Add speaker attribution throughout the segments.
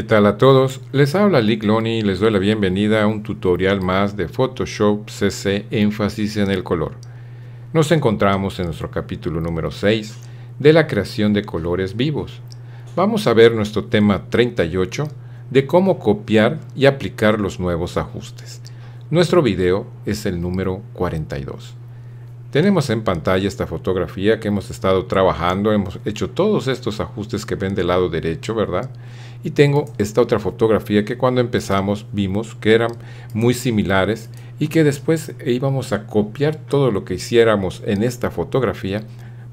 Speaker 1: ¿Qué tal a todos? Les habla Lick y les doy la bienvenida a un tutorial más de Photoshop CC énfasis en el color. Nos encontramos en nuestro capítulo número 6 de la creación de colores vivos. Vamos a ver nuestro tema 38 de cómo copiar y aplicar los nuevos ajustes. Nuestro video es el número 42. Tenemos en pantalla esta fotografía que hemos estado trabajando, hemos hecho todos estos ajustes que ven del lado derecho, ¿verdad? Y tengo esta otra fotografía que cuando empezamos vimos que eran muy similares y que después íbamos a copiar todo lo que hiciéramos en esta fotografía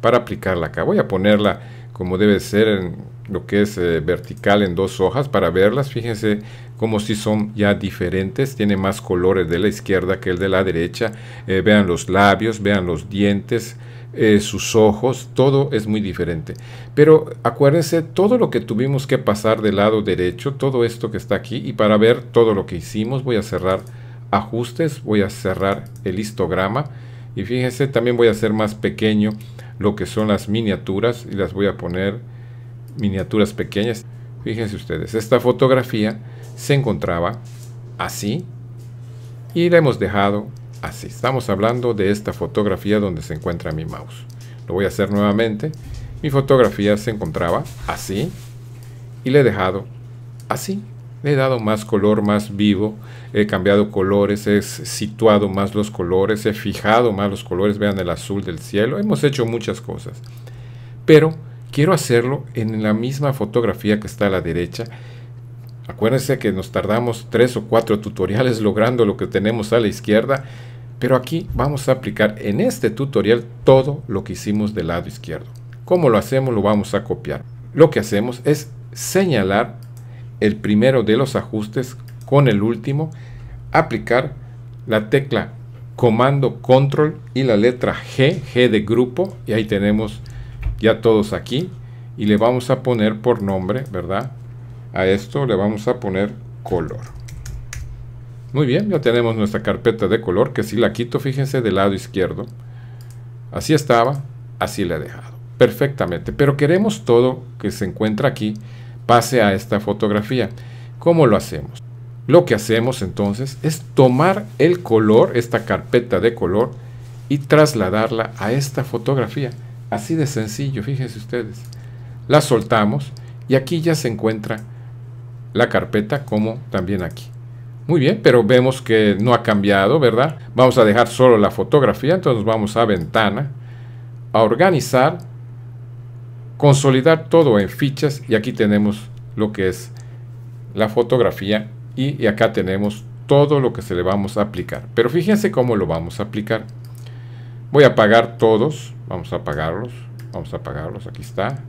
Speaker 1: para aplicarla acá. Voy a ponerla como debe ser en lo que es eh, vertical en dos hojas para verlas. Fíjense como si son ya diferentes. Tiene más colores de la izquierda que el de la derecha. Eh, vean los labios, vean los dientes, eh, sus ojos, todo es muy diferente. Pero acuérdense todo lo que tuvimos que pasar del lado derecho, todo esto que está aquí, y para ver todo lo que hicimos voy a cerrar ajustes, voy a cerrar el histograma, y fíjense, también voy a hacer más pequeño lo que son las miniaturas, y las voy a poner miniaturas pequeñas. Fíjense ustedes, esta fotografía se encontraba así, y la hemos dejado así. Estamos hablando de esta fotografía donde se encuentra mi mouse. Lo voy a hacer nuevamente. Mi fotografía se encontraba así y le he dejado así. Le he dado más color, más vivo, he cambiado colores, he situado más los colores, he fijado más los colores, vean el azul del cielo, hemos hecho muchas cosas. Pero quiero hacerlo en la misma fotografía que está a la derecha Acuérdense que nos tardamos tres o cuatro tutoriales logrando lo que tenemos a la izquierda pero aquí vamos a aplicar en este tutorial todo lo que hicimos del lado izquierdo. ¿Cómo lo hacemos? Lo vamos a copiar. Lo que hacemos es señalar el primero de los ajustes con el último, aplicar la tecla comando control y la letra G, G de grupo, y ahí tenemos ya todos aquí, y le vamos a poner por nombre, ¿verdad? A esto le vamos a poner color. Muy bien, ya tenemos nuestra carpeta de color, que si la quito, fíjense, del lado izquierdo. Así estaba, así la he dejado. Perfectamente, pero queremos todo que se encuentra aquí pase a esta fotografía. ¿Cómo lo hacemos? Lo que hacemos entonces es tomar el color, esta carpeta de color, y trasladarla a esta fotografía. Así de sencillo, fíjense ustedes. La soltamos y aquí ya se encuentra la carpeta como también aquí. Muy bien, pero vemos que no ha cambiado, ¿verdad? Vamos a dejar solo la fotografía, entonces vamos a ventana, a organizar, consolidar todo en fichas y aquí tenemos lo que es la fotografía y, acá tenemos todo lo que se le vamos a aplicar. Pero fíjense cómo lo vamos a aplicar. Voy a apagar todos, vamos a apagarlos, vamos a apagarlos, aquí está.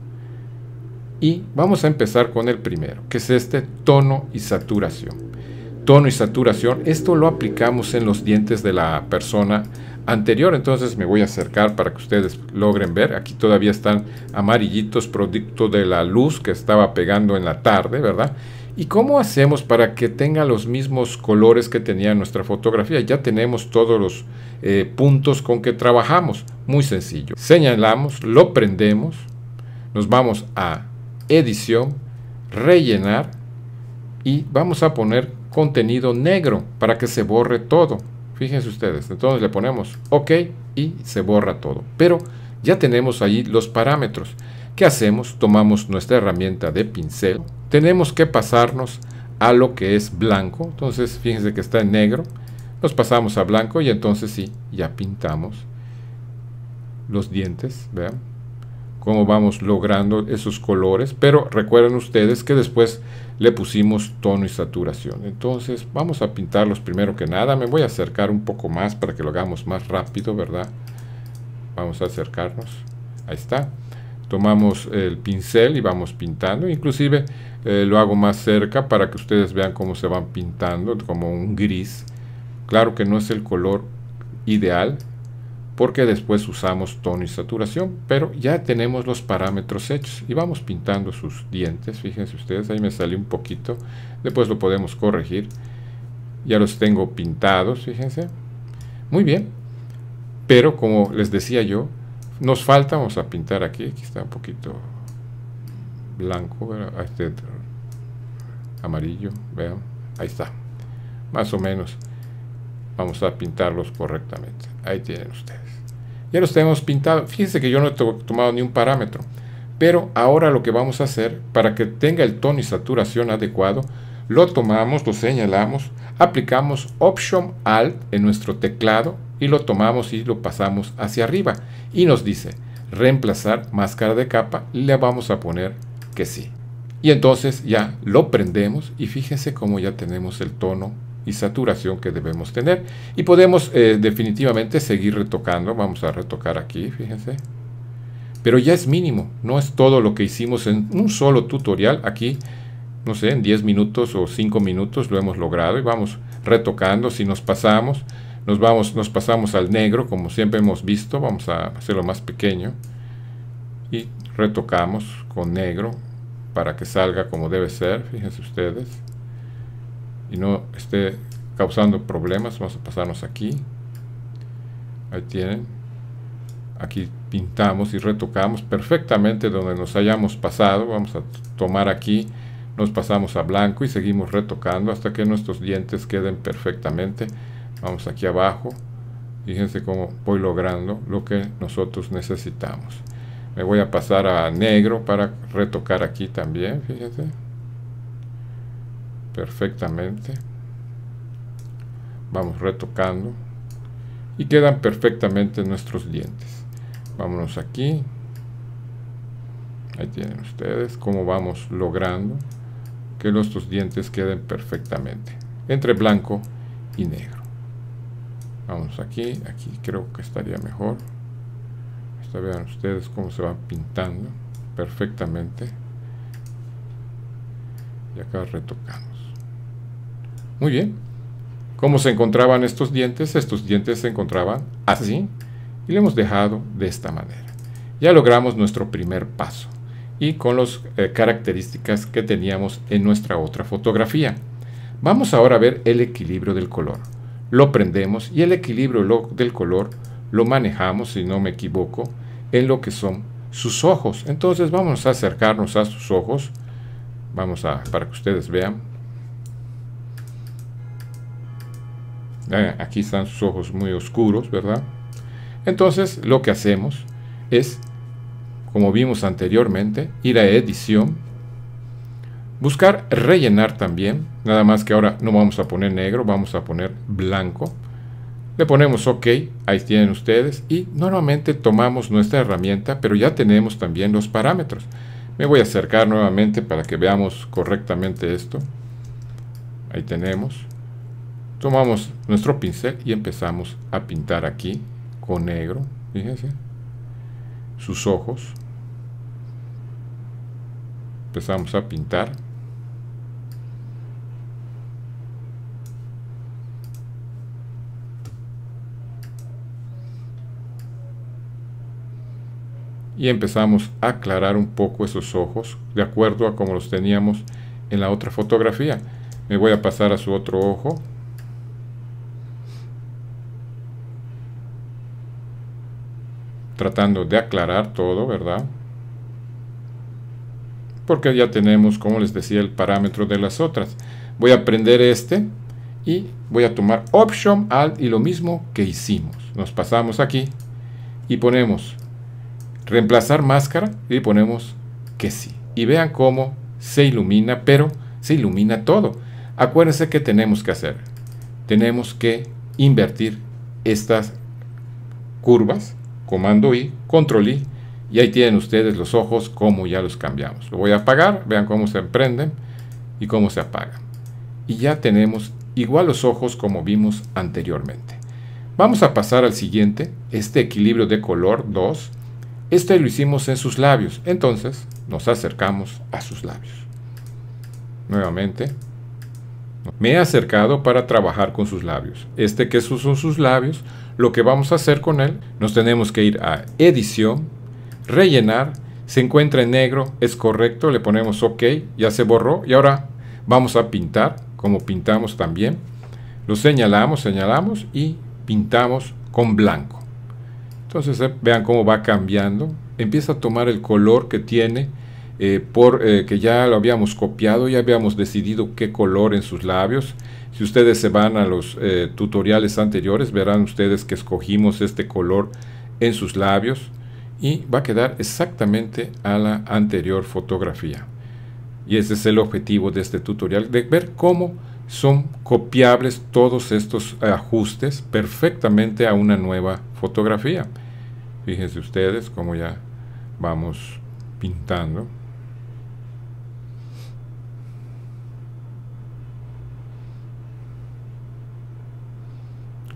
Speaker 1: Y vamos a empezar con el primero, que es este tono y saturación tono y saturación, esto lo aplicamos en los dientes de la persona anterior. Entonces me voy a acercar para que ustedes logren ver. Aquí todavía están amarillitos producto de la luz que estaba pegando en la tarde, ¿verdad? ¿Y cómo hacemos para que tenga los mismos colores que tenía nuestra fotografía? Ya tenemos todos los eh, puntos con que trabajamos. Muy sencillo. Señalamos, lo prendemos, nos vamos a edición, rellenar y vamos a poner contenido negro para que se borre todo. Fíjense ustedes, entonces le ponemos OK y se borra todo. Pero ya tenemos ahí los parámetros. ¿Qué hacemos? Tomamos nuestra herramienta de pincel. Tenemos que pasarnos a lo que es blanco. Entonces fíjense que está en negro. Nos pasamos a blanco y entonces sí, ya pintamos los dientes. Vean, cómo vamos logrando esos colores, pero recuerden ustedes que después le pusimos tono y saturación. Entonces vamos a pintarlos primero que nada, me voy a acercar un poco más para que lo hagamos más rápido, ¿verdad? Vamos a acercarnos, ahí está. Tomamos el pincel y vamos pintando, inclusive eh, lo hago más cerca para que ustedes vean cómo se van pintando, como un gris. Claro que no es el color ideal, porque después usamos tono y saturación, pero ya tenemos los parámetros hechos y vamos pintando sus dientes, fíjense ustedes, ahí me sale un poquito, después lo podemos corregir, ya los tengo pintados, fíjense, muy bien, pero como les decía yo, nos falta, vamos a pintar aquí, aquí está un poquito blanco, este amarillo, vean, ahí está, más o menos, vamos a pintarlos correctamente, ahí tienen ustedes. Ya los tenemos pintados. Fíjense que yo no he tomado ni un parámetro. Pero ahora lo que vamos a hacer, para que tenga el tono y saturación adecuado, lo tomamos, lo señalamos, aplicamos Option Alt en nuestro teclado y lo tomamos y lo pasamos hacia arriba. Y nos dice, reemplazar máscara de capa, le vamos a poner que sí. Y entonces ya lo prendemos y fíjense cómo ya tenemos el tono saturación que debemos tener. Y podemos eh, definitivamente seguir retocando. Vamos a retocar aquí, fíjense. Pero ya es mínimo, no es todo lo que hicimos en un solo tutorial. Aquí, no sé, en 10 minutos o 5 minutos lo hemos logrado y vamos retocando. Si nos pasamos, nos, vamos, nos pasamos al negro, como siempre hemos visto. Vamos a hacerlo más pequeño. Y retocamos con negro para que salga como debe ser, fíjense ustedes y no esté causando problemas vamos a pasarnos aquí ahí tienen aquí pintamos y retocamos perfectamente donde nos hayamos pasado vamos a tomar aquí nos pasamos a blanco y seguimos retocando hasta que nuestros dientes queden perfectamente vamos aquí abajo fíjense cómo voy logrando lo que nosotros necesitamos me voy a pasar a negro para retocar aquí también fíjense perfectamente vamos retocando y quedan perfectamente nuestros dientes vámonos aquí ahí tienen ustedes cómo vamos logrando que nuestros dientes queden perfectamente entre blanco y negro vamos aquí aquí creo que estaría mejor Esta vean ustedes cómo se va pintando perfectamente y acá retocamos muy bien. ¿Cómo se encontraban estos dientes? Estos dientes se encontraban así y lo hemos dejado de esta manera. Ya logramos nuestro primer paso y con las eh, características que teníamos en nuestra otra fotografía. Vamos ahora a ver el equilibrio del color. Lo prendemos y el equilibrio del color lo manejamos, si no me equivoco, en lo que son sus ojos. Entonces vamos a acercarnos a sus ojos. Vamos a, para que ustedes vean, Eh, aquí están sus ojos muy oscuros, ¿verdad? Entonces lo que hacemos es, como vimos anteriormente, ir a edición, buscar rellenar también, nada más que ahora no vamos a poner negro, vamos a poner blanco. Le ponemos OK, ahí tienen ustedes y normalmente tomamos nuestra herramienta, pero ya tenemos también los parámetros. Me voy a acercar nuevamente para que veamos correctamente esto. Ahí tenemos. Tomamos nuestro pincel y empezamos a pintar aquí con negro, fíjense, sus ojos. Empezamos a pintar. y empezamos a aclarar un poco esos ojos de acuerdo a como los teníamos en la otra fotografía. Me voy a pasar a su otro ojo tratando de aclarar todo, ¿verdad? Porque ya tenemos, como les decía, el parámetro de las otras. Voy a prender este y voy a tomar Option Alt y lo mismo que hicimos. Nos pasamos aquí y ponemos reemplazar máscara y ponemos que sí. Y vean cómo se ilumina, pero se ilumina todo. Acuérdense que tenemos que hacer. Tenemos que invertir estas curvas comando I, control I, y ahí tienen ustedes los ojos como ya los cambiamos. Lo voy a apagar, vean cómo se prenden y cómo se apagan. Y ya tenemos igual los ojos como vimos anteriormente. Vamos a pasar al siguiente, este equilibrio de color 2. Este lo hicimos en sus labios, entonces nos acercamos a sus labios. Nuevamente, me he acercado para trabajar con sus labios. Este que son sus labios lo que vamos a hacer con él, nos tenemos que ir a edición, rellenar, se encuentra en negro, es correcto, le ponemos OK, ya se borró y ahora vamos a pintar, como pintamos también, lo señalamos, señalamos y pintamos con blanco. Entonces eh, vean cómo va cambiando, empieza a tomar el color que tiene, eh, por eh, que ya lo habíamos copiado, ya habíamos decidido qué color en sus labios, si ustedes se van a los eh, tutoriales anteriores, verán ustedes que escogimos este color en sus labios y va a quedar exactamente a la anterior fotografía. Y ese es el objetivo de este tutorial, de ver cómo son copiables todos estos ajustes perfectamente a una nueva fotografía. Fíjense ustedes cómo ya vamos pintando.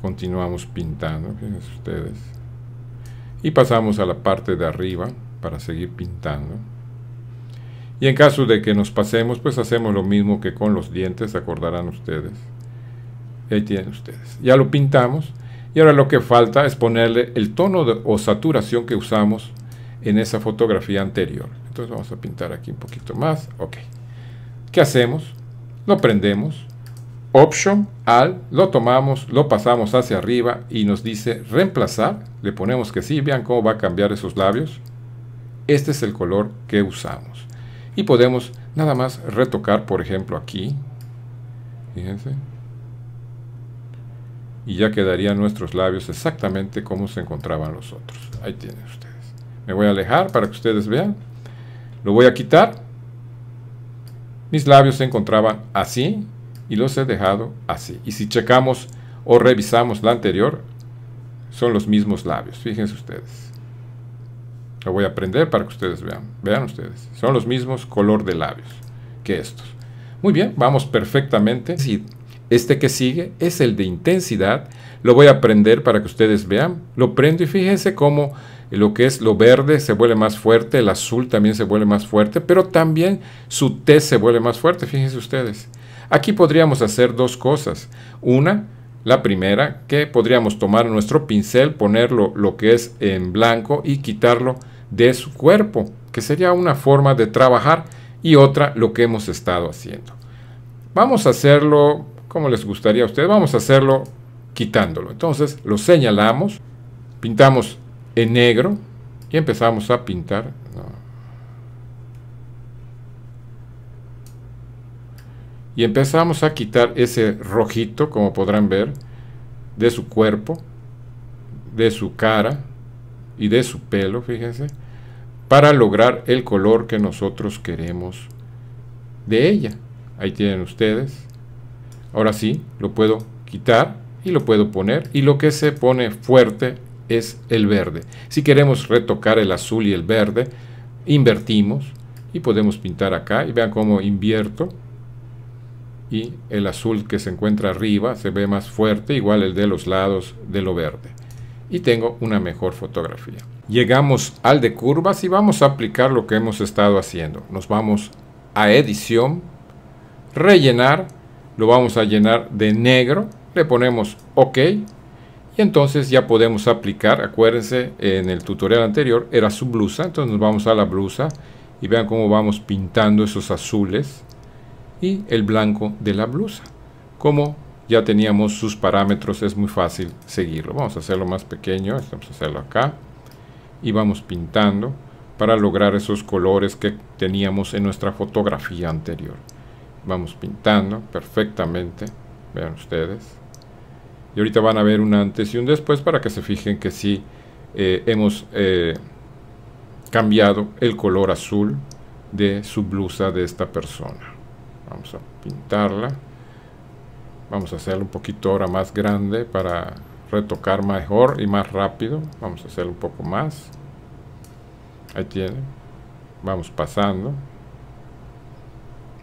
Speaker 1: continuamos pintando, ustedes. Y pasamos a la parte de arriba para seguir pintando. Y en caso de que nos pasemos, pues hacemos lo mismo que con los dientes, acordarán ustedes. Ahí tienen ustedes. Ya lo pintamos. Y ahora lo que falta es ponerle el tono o saturación que usamos en esa fotografía anterior. Entonces vamos a pintar aquí un poquito más. Ok. ¿Qué hacemos? Lo prendemos option, al, lo tomamos, lo pasamos hacia arriba y nos dice reemplazar. Le ponemos que sí, vean cómo va a cambiar esos labios. Este es el color que usamos. Y podemos nada más retocar, por ejemplo, aquí. Fíjense. Y ya quedarían nuestros labios exactamente como se encontraban los otros. Ahí tienen ustedes. Me voy a alejar para que ustedes vean. Lo voy a quitar. Mis labios se encontraban así, y los he dejado así. Y si checamos o revisamos la anterior, son los mismos labios. Fíjense ustedes. Lo voy a aprender para que ustedes vean. Vean ustedes. Son los mismos color de labios que estos. Muy bien, vamos perfectamente. Este que sigue es el de intensidad. Lo voy a prender para que ustedes vean. Lo prendo y fíjense cómo lo que es lo verde se vuelve más fuerte, el azul también se vuelve más fuerte, pero también su té se vuelve más fuerte. Fíjense ustedes. Aquí podríamos hacer dos cosas. Una, la primera, que podríamos tomar nuestro pincel, ponerlo lo que es en blanco y quitarlo de su cuerpo, que sería una forma de trabajar y otra lo que hemos estado haciendo. Vamos a hacerlo como les gustaría a ustedes, vamos a hacerlo quitándolo. Entonces lo señalamos, pintamos en negro y empezamos a pintar. y empezamos a quitar ese rojito, como podrán ver, de su cuerpo, de su cara y de su pelo, fíjense, para lograr el color que nosotros queremos de ella. Ahí tienen ustedes. Ahora sí, lo puedo quitar y lo puedo poner y lo que se pone fuerte es el verde. Si queremos retocar el azul y el verde, invertimos y podemos pintar acá y vean cómo invierto y el azul que se encuentra arriba se ve más fuerte, igual el de los lados de lo verde. Y tengo una mejor fotografía. Llegamos al de curvas y vamos a aplicar lo que hemos estado haciendo. Nos vamos a edición, rellenar, lo vamos a llenar de negro, le ponemos OK y entonces ya podemos aplicar, acuérdense en el tutorial anterior era su blusa, entonces nos vamos a la blusa y vean cómo vamos pintando esos azules y el blanco de la blusa. Como ya teníamos sus parámetros, es muy fácil seguirlo. Vamos a hacerlo más pequeño, vamos a hacerlo acá y vamos pintando para lograr esos colores que teníamos en nuestra fotografía anterior. Vamos pintando perfectamente, vean ustedes. Y ahorita van a ver un antes y un después para que se fijen que sí eh, hemos eh, cambiado el color azul de su blusa de esta persona vamos a pintarla vamos a hacerla un poquito ahora más grande para retocar mejor y más rápido vamos a hacer un poco más ahí tiene vamos pasando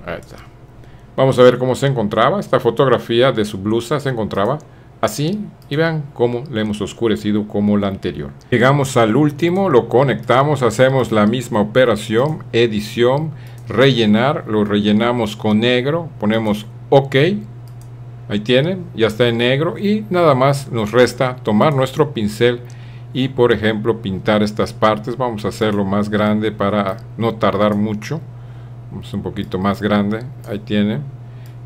Speaker 1: ahí está vamos a ver cómo se encontraba esta fotografía de su blusa se encontraba así y vean cómo le hemos oscurecido como la anterior llegamos al último lo conectamos hacemos la misma operación edición rellenar, lo rellenamos con negro, ponemos OK, ahí tienen, ya está en negro y nada más nos resta tomar nuestro pincel y por ejemplo pintar estas partes, vamos a hacerlo más grande para no tardar mucho, un poquito más grande, ahí tienen,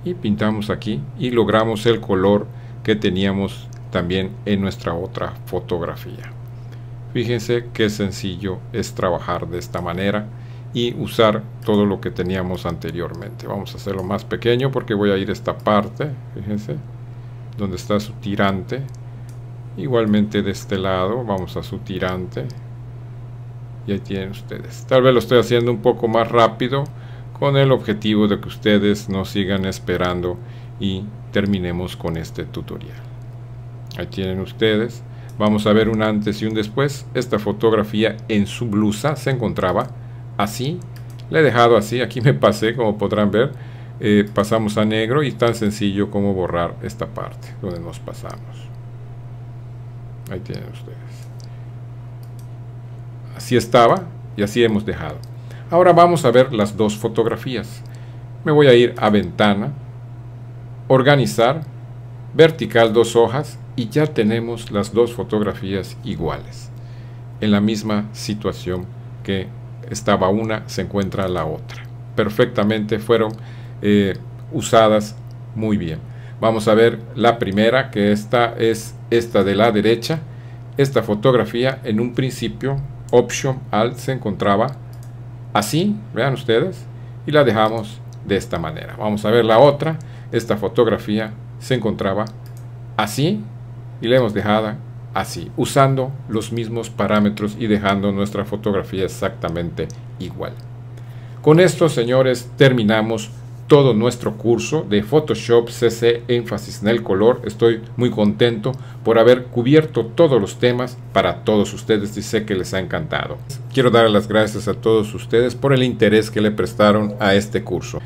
Speaker 1: y pintamos aquí y logramos el color que teníamos también en nuestra otra fotografía. Fíjense qué sencillo es trabajar de esta manera y usar todo lo que teníamos anteriormente. Vamos a hacerlo más pequeño porque voy a ir a esta parte, fíjense, donde está su tirante. Igualmente de este lado vamos a su tirante. Y ahí tienen ustedes. Tal vez lo estoy haciendo un poco más rápido con el objetivo de que ustedes no sigan esperando y terminemos con este tutorial. Ahí tienen ustedes. Vamos a ver un antes y un después. Esta fotografía en su blusa se encontraba así. le he dejado así. Aquí me pasé, como podrán ver. Eh, pasamos a negro y tan sencillo como borrar esta parte donde nos pasamos. Ahí tienen ustedes. Así estaba y así hemos dejado. Ahora vamos a ver las dos fotografías. Me voy a ir a ventana, organizar, vertical dos hojas y ya tenemos las dos fotografías iguales en la misma situación que estaba una, se encuentra la otra. Perfectamente fueron eh, usadas muy bien. Vamos a ver la primera, que esta es esta de la derecha. Esta fotografía en un principio, Option Alt, se encontraba así, vean ustedes, y la dejamos de esta manera. Vamos a ver la otra. Esta fotografía se encontraba así y la hemos dejado, así, usando los mismos parámetros y dejando nuestra fotografía exactamente igual. Con esto, señores, terminamos todo nuestro curso de Photoshop CC énfasis en el color. Estoy muy contento por haber cubierto todos los temas para todos ustedes y sé que les ha encantado. Quiero dar las gracias a todos ustedes por el interés que le prestaron a este curso.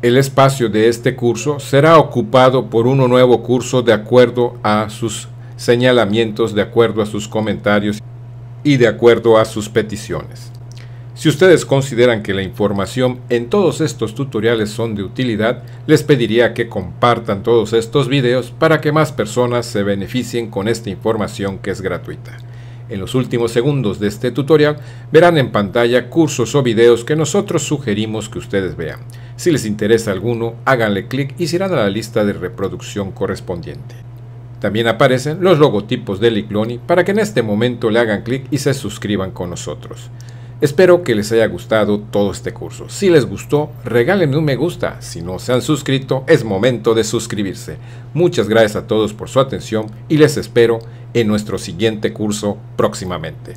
Speaker 1: El espacio de este curso será ocupado por uno nuevo curso de acuerdo a sus señalamientos de acuerdo a sus comentarios y de acuerdo a sus peticiones. Si ustedes consideran que la información en todos estos tutoriales son de utilidad, les pediría que compartan todos estos videos para que más personas se beneficien con esta información que es gratuita. En los últimos segundos de este tutorial verán en pantalla cursos o videos que nosotros sugerimos que ustedes vean. Si les interesa alguno, háganle clic y se irán a la lista de reproducción correspondiente. También aparecen los logotipos de Licloni para que en este momento le hagan clic y se suscriban con nosotros. Espero que les haya gustado todo este curso. Si les gustó, regálenme un me gusta. Si no se han suscrito, es momento de suscribirse. Muchas gracias a todos por su atención y les espero en nuestro siguiente curso próximamente.